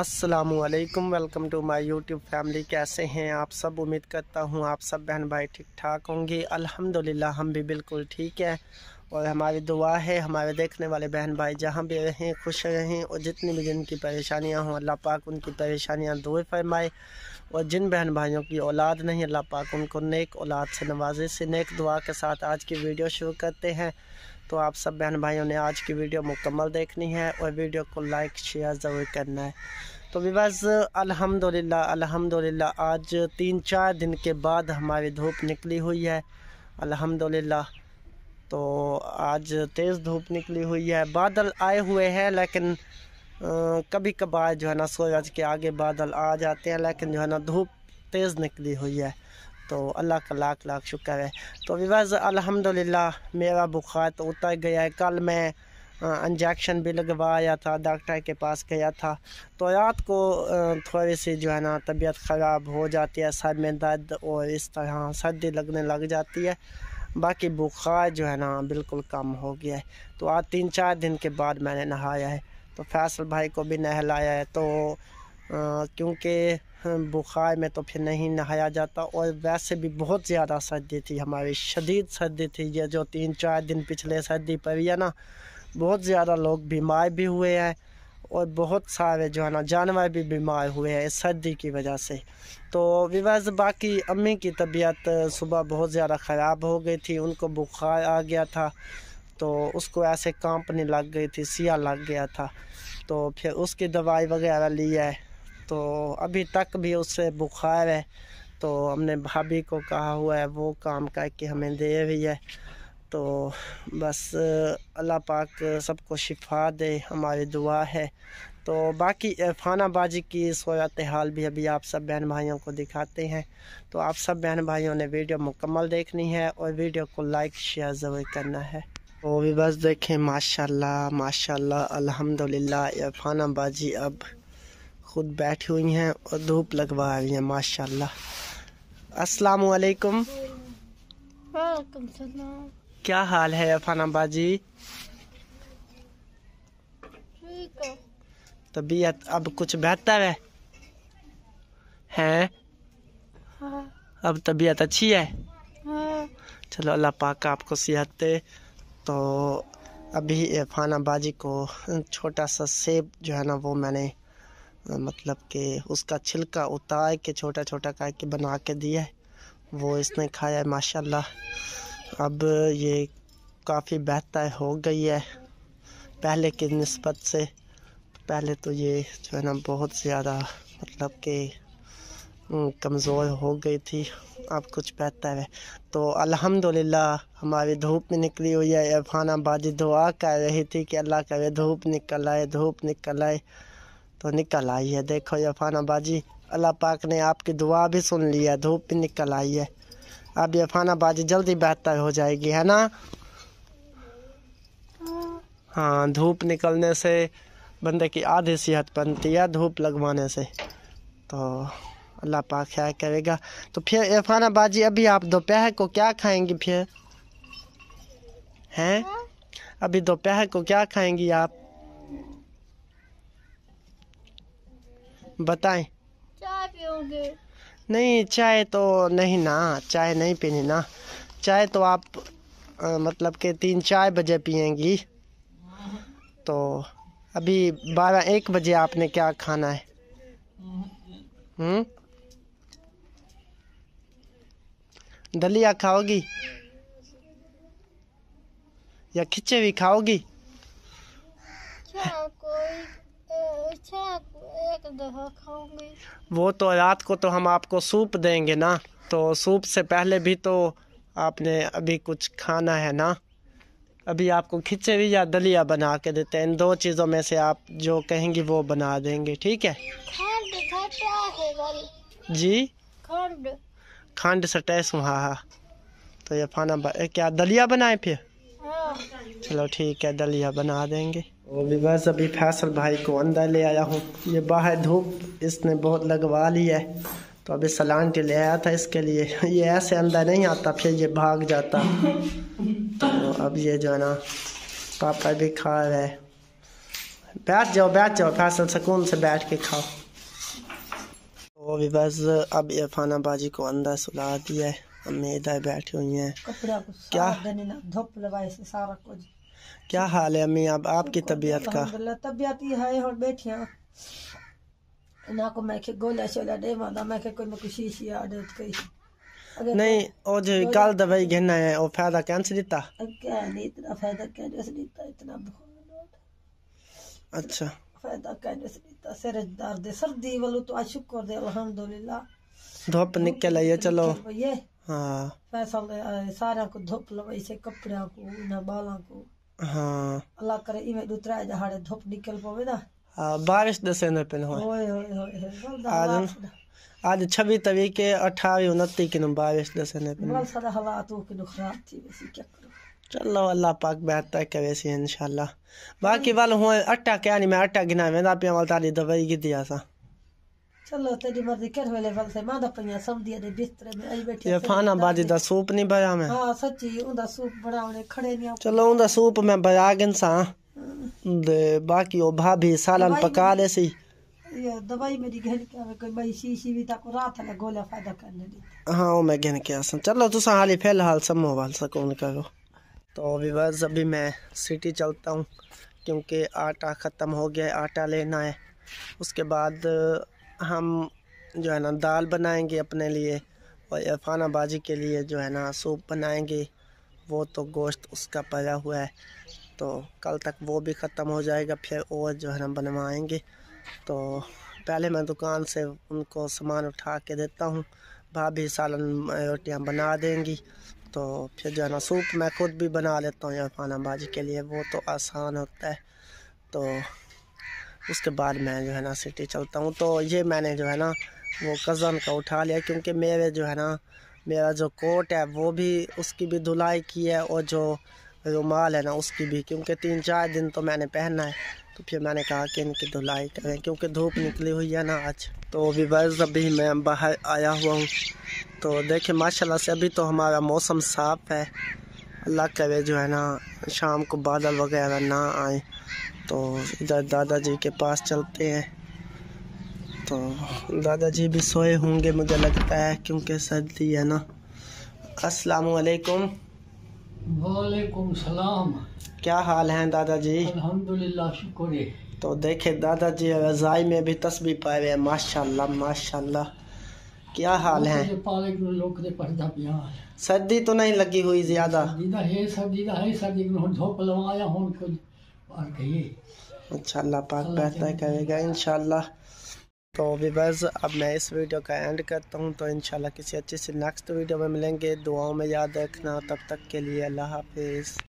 असलकम welcome to my YouTube family कैसे हैं आप सब उम्मीद करता हूँ आप सब बहन भाई ठीक ठाक होंगे अल्हम्दुलिल्लाह हम भी बिल्कुल ठीक है और हमारी दुआ है हमारे देखने वाले बहन भाई जहाँ भी रहें खुश रहें और जितनी भी जिनकी परेशानियाँ हों अल्लाह पाक उनकी परेशानियाँ दूर फरमाए और जिन बहन भाइयों की औलाद नहीं अल्लाह पाक उनको नेक औलाद से नवाजे से नेक दुआ के साथ आज की वीडियो शुरू करते हैं तो आप सब बहन भाइयों ने आज की वीडियो मुकम्मल देखनी है और वीडियो को लाइक शेयर ज़रूर करना है तो विवास अल्हम्दुलिल्लाह अल्हम्दुलिल्लाह आज तीन चार दिन के बाद हमारी धूप निकली हुई है अल्हम्दुलिल्लाह तो आज तेज़ धूप निकली हुई है बादल आए हुए हैं लेकिन आ, कभी कभार जो है ना सूरज के आगे बादल आ जाते हैं लेकिन जो है ना धूप तेज़ निकली हुई है तो अल्लाह का लाख लाख शुक्र है तो विवाज अल्हम्दुलिल्लाह मेरा बुखार तो उतर गया है कल मैं इंजेक्शन भी लगवाया था डॉक्टर के पास गया था तो रात को थोड़ी सी जो है ना तबीयत ख़राब हो जाती है सर में दर्द और इस तरह सर्दी लगने लग जाती है बाकी बुखार जो है ना बिल्कुल कम हो गया है तो आज तीन चार दिन के बाद मैंने नहाया है तो फैसल भाई को भी नहलाया है तो क्योंकि बुखार में तो फिर नहीं नहाया जाता और वैसे भी बहुत ज़्यादा सर्दी थी हमारी शदीद सर्दी थी ये जो तीन चार दिन पिछले सर्दी पर है ना बहुत ज़्यादा लोग बीमार भी हुए हैं और बहुत सारे जो है ना जानवर भी बीमार हुए हैं इस सर्दी की वजह से तो विवाज बाकी अम्मी की तबीयत सुबह बहुत ज़्यादा ख़राब हो गई थी उनको बुखार आ गया था तो उसको ऐसे कांपने लग गई थी सिया लग गया था तो फिर उसकी दवाई वगैरह ली है तो अभी तक भी उससे बुखार है तो हमने भाभी को कहा हुआ है वो काम करके हमें दे रही है तो बस अल्लाह पाक सबको शिफा दे हमारी दुआ है तो बाकी फानाबाजी की सूरत हाल भी अभी आप सब बहन भाइयों को दिखाते हैं तो आप सब बहन भाइयों ने वीडियो मुकम्मल देखनी है और वीडियो को लाइक शेयर ज़रूर करना है तो भी बस देखें माशाल्लाह माशाल्लाह अल्हम्दुलिल्लाह फानाबाजी अब खुद बैठी हुई हैं और धूप लगवा रही हैं माशाल्लाह अस्सलाम वालेकुम वालेकुम सलाम क्या हाल है अफान अम्बा जी तबीयत अब कुछ बेहतर है हैं हाँ। अब तबीयत अच्छी है हाँ। चलो अल्लाह पाक आपको सेहत दे तो अभी इरफान अब्बाजी को छोटा सा सेब जो है ना वो मैंने मतलब कि उसका छिलका उतार के छोटा छोटा करके के बना के दिया है वो इसने खाया है माशाल्लाह अब ये काफ़ी बेहतर हो गई है पहले की नस्बत से पहले तो ये जो है ना बहुत ज़्यादा मतलब कि हम्म, कमज़ोर हो गई थी अब कुछ बेहतर है तो अल्हम्दुलिल्लाह हमारी धूप में निकली हुई है अफाना बाजी दुआ कर रही थी कि अल्लाह करे धूप निकल आए धूप निकल आए तो निकल आई है देखो अफाना बाजी अल्लाह पाक ने आपकी दुआ भी सुन ली है धूप भी निकल आई है अब ये फानाबाजी जल्दी बेहतर हो जाएगी है ना हाँ धूप निकलने से बंदे की आधी सेहत बनती है धूप लगवाने से तो अल्लाह पाक क्या करेगा तो फिर इरफाना बाजी अभी आप दोपहर को क्या खाएंगी फिर हैं अभी दोपहर को क्या खाएंगी आप बताएं चाय पियोगे नहीं चाय तो नहीं ना चाय नहीं पीनी ना चाय तो आप आ, मतलब के तीन चार बजे पियेंगी तो अभी बारह एक बजे आपने क्या खाना है हम्म दलिया खाओगी या खिचड़ी खाओगी अच्छा, तो वो तो रात को तो हम आपको सूप देंगे ना तो सूप से पहले भी तो आपने अभी कुछ खाना है ना अभी आपको खिचड़ी या दलिया बना के देते हैं इन दो चीज़ों में से आप जो कहेंगी वो बना देंगे ठीक है जी खंड खांड सटैस हाँ हाँ तो ये खाना क्या दलिया बनाए फिर हाँ। चलो ठीक है दलिया बना देंगे और विवास अभी फैसल भाई को अंदर ले आया हूँ ये बाहर धूप इसने बहुत लगवा ली है तो अभी सलान के ले आया था इसके लिए ये ऐसे अंदर नहीं आता फिर ये भाग जाता तो अब ये जो है ना पापा भी खा रहे बैठ जाओ बैठ जाओ फैसल सुकून से बैठ के खाओ वो भी बस अब इरफाना बाजी को अंदर सुला दिया है अम्मी इधर बैठी हुई हैं क्या धूप लगाए सारा कुछ क्या हाल है अम्मी अब आपकी तबीयत का तबीयत ही है और बैठिया को मैं गोला शोला दे वादा मैं कोई मैं कुछ शीशी आदत कई नहीं ओ कल दवाई घेना है ओ फायदा कैंस दिता क्या नहीं इतना फायदा क्या जो दिता इतना अच्छा फायदा क्या जो दिता सिर दर्द सर्दी वालो तो आज शुक्र दे अल्हम्दुलिल्लाह धूप निकल आई है चलो हाँ। फैसल सारा को धूप लवाई से कपड़ा को ना बाला को हाँ। अल्लाह करे इमे दुतरा जा हाड़े धुप निकल पवे ना हां बारिश दसे न पेन होए होए होए होए आज आज 26 तारीख के 28 29 के बारिश द न पे बल सदा हवा तो के खराब थी वैसी क्या करो चलो अल्लाह पाक बेहतर करे वैसे इंशाल्लाह बाकी वाल हो अट्टा क्या नहीं मैं अट्टा गिना मैं पे वाल तारी दवाई की दिया सा चलो तेरी मर्जी कर मां दा दे बिस्तर में आई बैठी ये फाना बाजी दा सूप नहीं भया मैं हां सच्ची उंदा सूप खड़े नहीं चलो उंदा सूप मैं भया गन सा दे बाकी ओ भाभी सालन पका ले सी ये दवाई मेरी के आवे कोई भाई शीशी भी ताको रात गोला फायदा हां ओ मैं के आसन चलो हाली फिलहाल समो वाल सकून करो तो विवर्स अभी मैं सिटी चलता हूँ क्योंकि आटा ख़त्म हो गया है आटा लेना है उसके बाद हम जो है ना दाल बनाएंगे अपने लिए और इरफाना बाजी के लिए जो है ना सूप बनाएंगे वो तो गोश्त उसका पड़ा हुआ है तो कल तक वो भी ख़त्म हो जाएगा फिर और जो है ना बनवाएंगे तो पहले मैं दुकान से उनको सामान उठा के देता हूँ भाभी सालन रोटियाँ बना देंगी तो फिर जो है ना सूप मैं खुद भी बना लेता हूँ इरफाना बाजी के लिए वो तो आसान होता है तो उसके बाद मैं जो है ना सिटी चलता हूँ तो ये मैंने जो है ना वो कज़न का उठा लिया क्योंकि मेरे जो है ना मेरा जो कोट है वो भी उसकी भी धुलाई की है और जो रुमाल है ना उसकी भी क्योंकि तीन चार दिन तो मैंने पहनना है तो फिर मैंने कहा कि इनकी धुलाई करें क्योंकि धूप निकली हुई है ना आज तो बस अभी मैं बाहर आया हुआ हूँ तो देखिए माशाल्लाह से अभी तो हमारा मौसम साफ़ है अल्लाह करे जो है ना शाम को बादल वगैरह ना आए तो इधर दादाजी के पास चलते हैं तो दादाजी भी सोए होंगे मुझे लगता है क्योंकि सर्दी है ना अस्सलाम वालेकुम वालेकुम सलाम क्या हाल हैं दादाजी अल्हम्दुलिल्लाह शुक्र है तो देखे दादाजी रज़ाई में भी तस्बी पाए हुए हैं माशाल्लाह माशाल्लाह क्या हाल है सर्दी तो नहीं लगी हुई ज्यादा सर्दी सर्दी है धूप लगाया इंशाल्लाह पाक बेहतर करेगा इंशाल्लाह तो वीवर्स अब मैं इस वीडियो का एंड करता हूँ तो इंशाल्लाह किसी अच्छे से नेक्स्ट वीडियो में मिलेंगे दुआओं में याद रखना तब तक के लिए अल्लाह हाफिज़